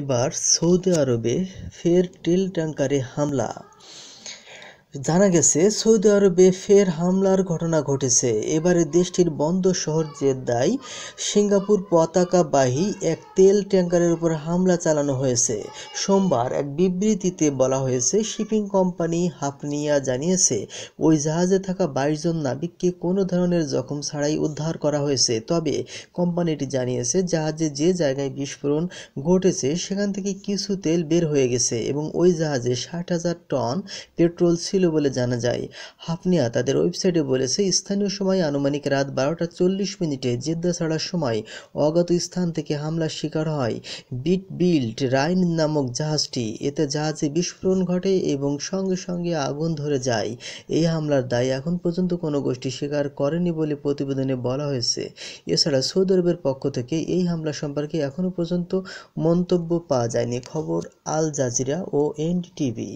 এবার সৌদি আরবে ফের তেল ট্যাংকারে হামলা জানা গেছে সৌদি আরবে ফের হামলার ঘটনা ঘটেছে এবারে দেশটির বন্দর শহর জেদ্দায় সিঙ্গাপুর পতাকাবাহী এক তেল ট্যাঙ্কারের উপর হামলা চালানো হয়েছে সোমবার এক বিবৃতিতে বলা হয়েছে শিপিং কোম্পানি হাফনিয়া জানিয়েছে ওই জাহাজে থাকা বাইশ জন নাবিককে কোনো ধরনের জখম ছাড়াই উদ্ধার করা হয়েছে তবে কোম্পানিটি জানিয়েছে জাহাজে যে জায়গায় বিস্ফোরণ ঘটেছে সেখান থেকে কিছু তেল বের হয়ে গেছে এবং ওই জাহাজে ষাট হাজার টন পেট্রোল ছিল বলে জানা যায় হাফনিয়া তাদের ওয়েবসাইটে বলেছে স্থানীয় সময় আনুমানিক রাত বারোটা চল্লিশ মিনিটে জেদ্দা ছাড়ার সময় অজ্ঞাত স্থান থেকে হামলার শিকার হয় বিট বিল্ট রাইন নামক জাহাজটি এতে জাহাজে বিস্ফোরণ ঘটে এবং সঙ্গে সঙ্গে আগুন ধরে যায় এই হামলার দায় এখন পর্যন্ত কোনো গোষ্ঠী স্বীকার করেনি বলে প্রতিবেদনে বলা হয়েছে এছাড়া সৌদি আরবের পক্ষ থেকে এই হামলা সম্পর্কে এখনও পর্যন্ত মন্তব্য পাওয়া যায়নি খবর আল জাজিরা ও এনডিটিভি